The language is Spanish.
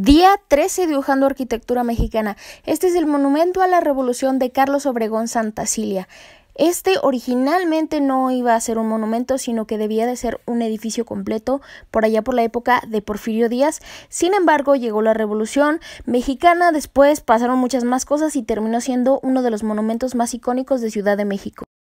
Día 13 dibujando arquitectura mexicana. Este es el monumento a la revolución de Carlos Obregón Santa Cilia, Este originalmente no iba a ser un monumento, sino que debía de ser un edificio completo por allá por la época de Porfirio Díaz. Sin embargo, llegó la Revolución Mexicana, después pasaron muchas más cosas y terminó siendo uno de los monumentos más icónicos de Ciudad de México.